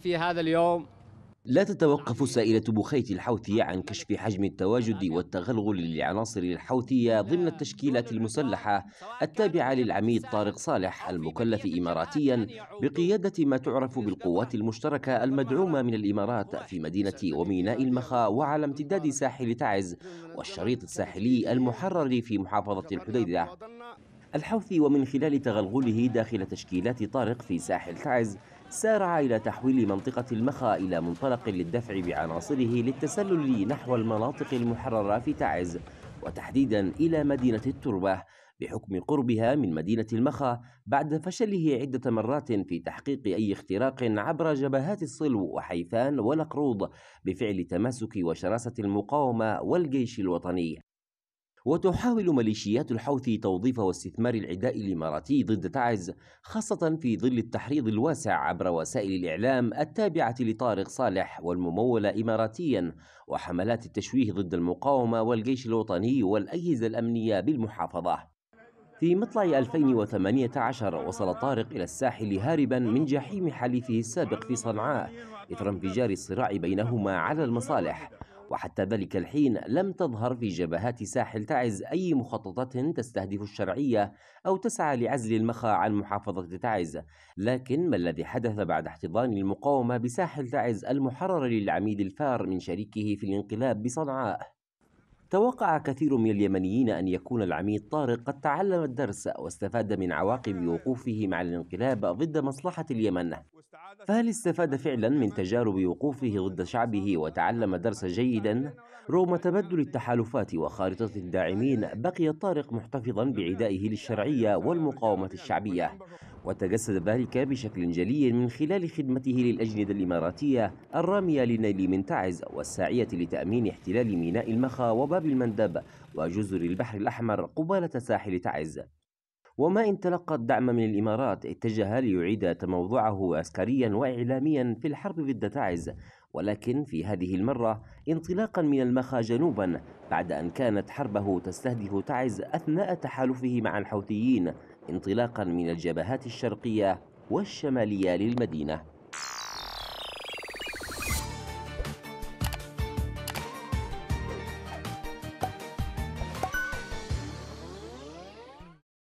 في هذا اليوم لا تتوقف سائلة بخيت الحوثي عن كشف حجم التواجد والتغلغل للعناصر الحوثية ضمن التشكيلات المسلحة التابعة للعميد طارق صالح المكلف إماراتيا بقيادة ما تعرف بالقوات المشتركة المدعومة من الإمارات في مدينة وميناء المخا وعلى امتداد ساحل تعز والشريط الساحلي المحرر في محافظة الحديدة الحوثي ومن خلال تغلغله داخل تشكيلات طارق في ساحل تعز سارع إلى تحويل منطقة المخا إلى منطلق للدفع بعناصره للتسلل نحو المناطق المحررة في تعز وتحديدا إلى مدينة التربة بحكم قربها من مدينة المخا بعد فشله عدة مرات في تحقيق أي اختراق عبر جبهات الصلو وحيفان والقروض بفعل تماسك وشراسة المقاومة والجيش الوطني وتحاول ميليشيات الحوثي توظيف واستثمار العداء الإماراتي ضد تعز خاصة في ظل التحريض الواسع عبر وسائل الإعلام التابعة لطارق صالح والممولة إماراتيا وحملات التشويه ضد المقاومة والجيش الوطني والأجهزة الأمنية بالمحافظة في مطلع 2018 وصل طارق إلى الساحل هاربا من جحيم حليفه السابق في صنعاء إثر انفجار الصراع بينهما على المصالح وحتى ذلك الحين لم تظهر في جبهات ساحل تعز أي مخططات تستهدف الشرعية أو تسعى لعزل المخا عن محافظة تعز لكن ما الذي حدث بعد احتضان المقاومة بساحل تعز المحرر للعميد الفار من شريكه في الانقلاب بصنعاء توقع كثير من اليمنيين أن يكون العميد طارق قد تعلم الدرس واستفاد من عواقب وقوفه مع الانقلاب ضد مصلحة اليمن فهل استفاد فعلا من تجارب وقوفه ضد شعبه وتعلم درسا جيدا؟ رغم تبدل التحالفات وخارطة الداعمين بقي طارق محتفظا بعدائه للشرعية والمقاومة الشعبية وتجسد ذلك بشكل جلي من خلال خدمته للأجندة الإماراتية الرامية لنيل منتعز والساعية لتأمين احتلال ميناء المخا وباب المندب وجزر البحر الأحمر قبالة ساحل تعز وما إن تلقى الدعم من الإمارات اتجه ليعيد تموضعه عسكريا وإعلاميا في الحرب ضد تعز ولكن في هذه المرة انطلاقا من المخا جنوبا بعد أن كانت حربه تستهدف تعز أثناء تحالفه مع الحوثيين انطلاقا من الجبهات الشرقية والشمالية للمدينة